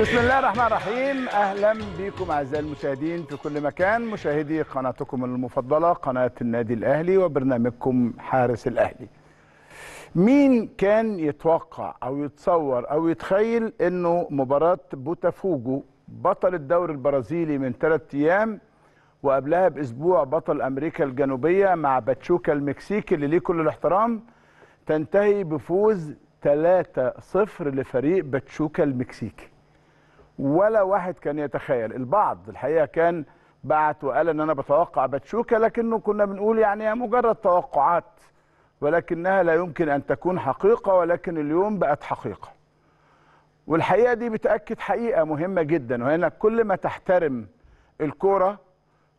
بسم الله الرحمن الرحيم اهلا بكم اعزائي المشاهدين في كل مكان مشاهدي قناتكم المفضله قناه النادي الاهلي وبرنامجكم حارس الاهلي مين كان يتوقع او يتصور او يتخيل انه مباراه بوتافوجو بطل الدوري البرازيلي من ثلاث ايام وقبلها باسبوع بطل امريكا الجنوبيه مع باتشوكا المكسيكي اللي ليه كل الاحترام تنتهي بفوز 3-0 لفريق باتشوكا المكسيكي ولا واحد كان يتخيل البعض الحقيقه كان بعت وقال ان انا بتوقع باتشوكا لكنه كنا بنقول يعني هي مجرد توقعات ولكنها لا يمكن ان تكون حقيقه ولكن اليوم بقت حقيقه والحقيقه دي بتاكد حقيقه مهمه جدا وهي انك كل ما تحترم الكوره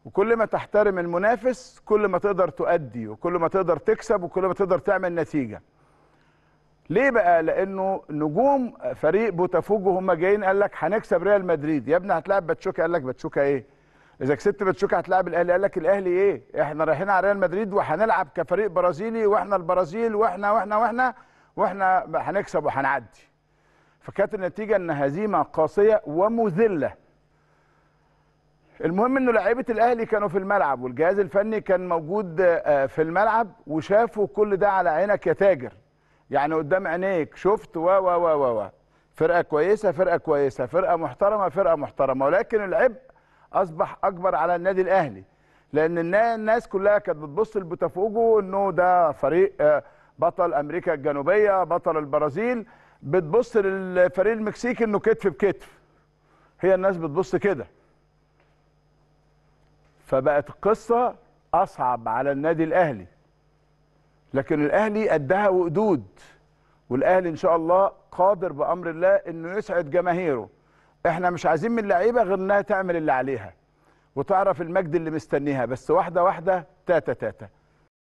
وكل ما تحترم المنافس كل ما تقدر تؤدي وكل ما تقدر تكسب وكل ما تقدر تعمل نتيجه ليه بقى لانه نجوم فريق بوتافوجو هم جايين قال لك هنكسب ريال مدريد يا ابني هتلاعب باتشوكا قال لك باتشوكا ايه اذا كسبت باتشوكا هتلاعب الاهلي قال لك الاهلي ايه احنا رايحين على ريال مدريد وهنلعب كفريق برازيلي واحنا البرازيل واحنا واحنا واحنا واحنا هنكسب وهنعدي فكانت النتيجه ان هزيمه قاسيه ومذله المهم انه لعيبه الاهلي كانوا في الملعب والجهاز الفني كان موجود آه، في الملعب وشافوا كل ده على عينك يا تاجر يعني قدام عينيك شفت و و و و فرقه كويسه فرقه كويسه فرقه محترمه فرقه محترمه ولكن العبء اصبح اكبر على النادي الاهلي لان الناس كلها كانت بتبص لبوتافوجو انه ده فريق آه، بطل امريكا الجنوبيه بطل البرازيل بتبص للفريق المكسيكي انه كتف بكتف هي الناس بتبص كده فبقت القصه اصعب على النادي الاهلي لكن الاهلي قدها وقدود والاهلي ان شاء الله قادر بامر الله انه يسعد جماهيره احنا مش عايزين من اللعيبه غير انها تعمل اللي عليها وتعرف المجد اللي مستنيها بس واحده واحده تاتا تاتا